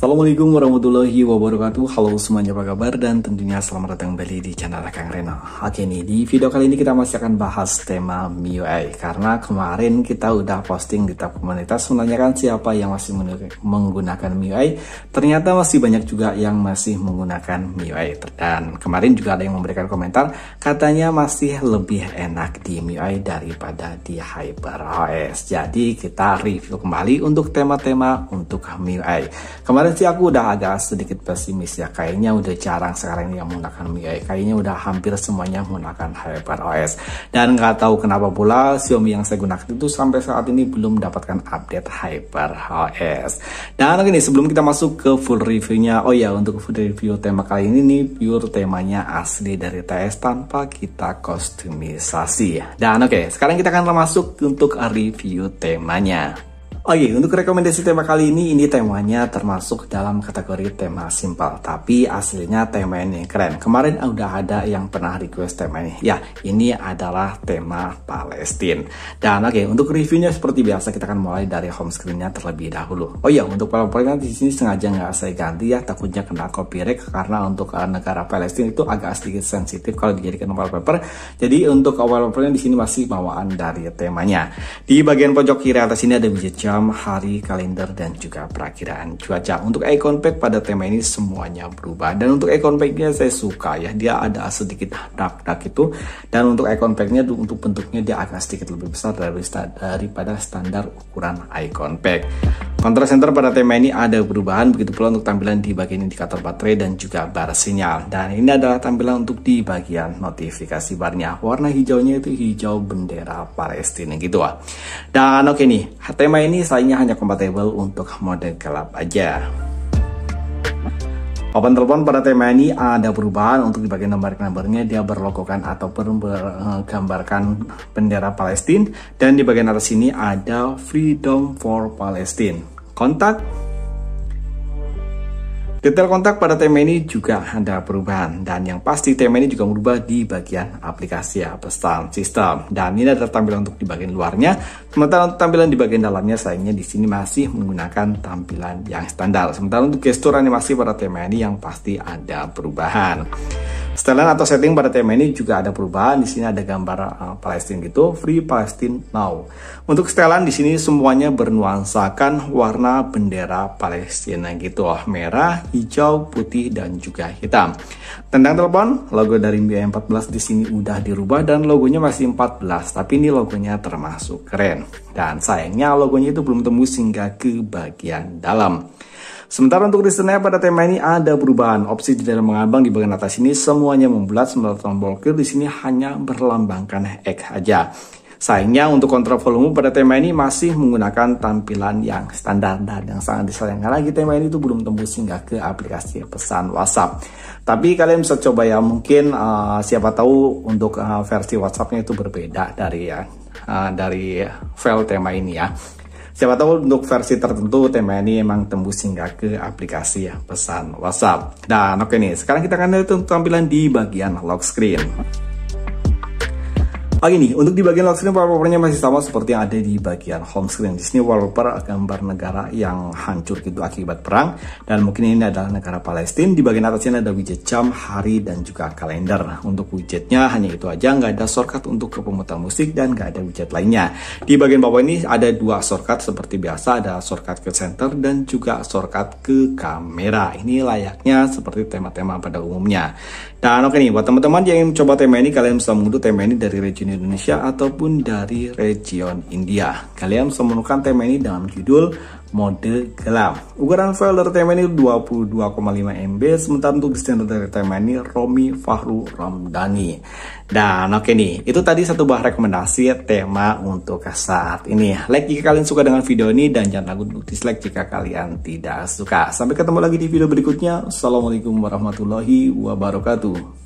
Assalamualaikum warahmatullahi wabarakatuh Halo semuanya apa kabar dan tentunya selamat datang kembali di channel Kang Reno Oke nih di video kali ini kita masih akan bahas tema MIUI Karena kemarin kita udah posting di tab komunitas menanyakan siapa yang masih menggunakan MIUI Ternyata masih banyak juga yang masih menggunakan MIUI Dan kemarin juga ada yang memberikan komentar Katanya masih lebih enak di MIUI daripada di HyperOS Jadi kita review kembali untuk tema-tema untuk MIUI Kemarin kemarin sih aku udah agak sedikit pesimis ya. Kayaknya udah jarang sekarang yang menggunakan MIUI. Kayaknya udah hampir semuanya menggunakan HyperOS. Dan nggak tahu kenapa pula Xiaomi yang saya gunakan itu sampai saat ini belum mendapatkan update HyperOS. Dan oke nih sebelum kita masuk ke full reviewnya, oh ya untuk full review tema kali ini nih pure temanya asli dari TS tanpa kita kostumisasi. Dan oke, sekarang kita akan masuk untuk review temanya. Oh iya, untuk rekomendasi tema kali ini, ini temanya termasuk dalam kategori tema simpel, tapi aslinya tema ini keren. Kemarin udah ada yang pernah request tema ini. Ya, ini adalah tema Palestine. Dan oke, okay, untuk reviewnya seperti biasa kita akan mulai dari home screennya terlebih dahulu. Oh iya, untuk powerpointnya di sini sengaja nggak saya ganti ya, takutnya kena copyright karena untuk eh, negara Palestine itu agak sedikit sensitif kalau dijadikan wallpaper. Jadi untuk wallpapernya di sini masih bawaan dari temanya. Di bagian pojok kiri atas ini ada widget jam, hari, kalender, dan juga perakiraan cuaca. Untuk icon pack pada tema ini semuanya berubah. Dan untuk icon packnya saya suka ya, dia ada sedikit dark-dark itu. Dan untuk icon packnya untuk bentuknya dia agak sedikit lebih besar daripada standar ukuran icon pack. Kontrol center pada tema ini ada perubahan begitu pula untuk tampilan di bagian indikator baterai dan juga bar sinyal. Dan ini adalah tampilan untuk di bagian notifikasi barnya. Warna hijaunya itu hijau bendera Palestina gitu ah. Dan oke okay nih, tema ini selainnya hanya kompatibel untuk mode gelap aja. Papan telepon pada tema ini ada perubahan untuk di bagian nomor gambarnya dia berlogokan atau bergambarkan bendera Palestina dan di bagian atas ini ada Freedom for Palestine. Kontak Detail kontak pada tema ini juga ada perubahan dan yang pasti tema ini juga berubah di bagian aplikasi ya, pesan sistem. dan ini ada tampilan untuk di bagian luarnya sementara untuk tampilan di bagian dalamnya sayangnya di sini masih menggunakan tampilan yang standar sementara untuk gestur animasi pada tema ini yang pasti ada perubahan. Setelan atau setting pada tema ini juga ada perubahan. Di sini ada gambar uh, eh, Palestina gitu, Free Palestine Now. Untuk setelan di sini semuanya bernuansakan warna bendera Palestina gitu, oh, merah, hijau, putih dan juga hitam. Tendang telepon, logo dari MBA 14 di sini udah dirubah dan logonya masih 14, tapi ini logonya termasuk keren. Dan sayangnya logonya itu belum tembus hingga ke bagian dalam. Sementara untuk listener pada tema ini ada perubahan. Opsi di dalam mengambang di bagian atas ini semuanya membulat sementara tombol kill di sini hanya berlambangkan X aja. Sayangnya untuk kontrol volume pada tema ini masih menggunakan tampilan yang standar dan yang sangat disayangkan lagi tema ini itu belum tembus hingga ke aplikasi pesan WhatsApp. Tapi kalian bisa coba ya mungkin uh, siapa tahu untuk uh, versi WhatsAppnya itu berbeda dari ya uh, dari file tema ini ya. Siapa tahu untuk versi tertentu tema ini emang tembus hingga ke aplikasi ya pesan WhatsApp. Dan nah, oke nih, sekarang kita akan lihat tampilan di bagian lock screen. Oke nih, untuk di bagian lock screen wallpapernya masih sama seperti yang ada di bagian home screen. Di sini wallpaper gambar negara yang hancur gitu akibat perang dan mungkin ini adalah negara Palestina. Di bagian atasnya ada widget jam, hari dan juga kalender. Nah Untuk widgetnya hanya itu aja, nggak ada shortcut untuk ke pemutar musik dan nggak ada widget lainnya. Di bagian bawah ini ada dua shortcut seperti biasa, ada shortcut ke center dan juga shortcut ke kamera. Ini layaknya seperti tema-tema pada umumnya. Dan oke nih, buat teman-teman yang ingin mencoba tema ini, kalian bisa mengunduh tema ini dari region Indonesia ataupun dari region India. Kalian bisa menemukan tema ini dalam judul mode gelap. Ukuran file dari tema ini 22,5 MB, sementara untuk desainer dari tema ini Romi Fahru Ramdhani. Dan oke okay nih, itu tadi satu buah rekomendasi tema untuk saat ini. Like jika kalian suka dengan video ini dan jangan ragu untuk dislike jika kalian tidak suka. Sampai ketemu lagi di video berikutnya. Assalamualaikum warahmatullahi wabarakatuh.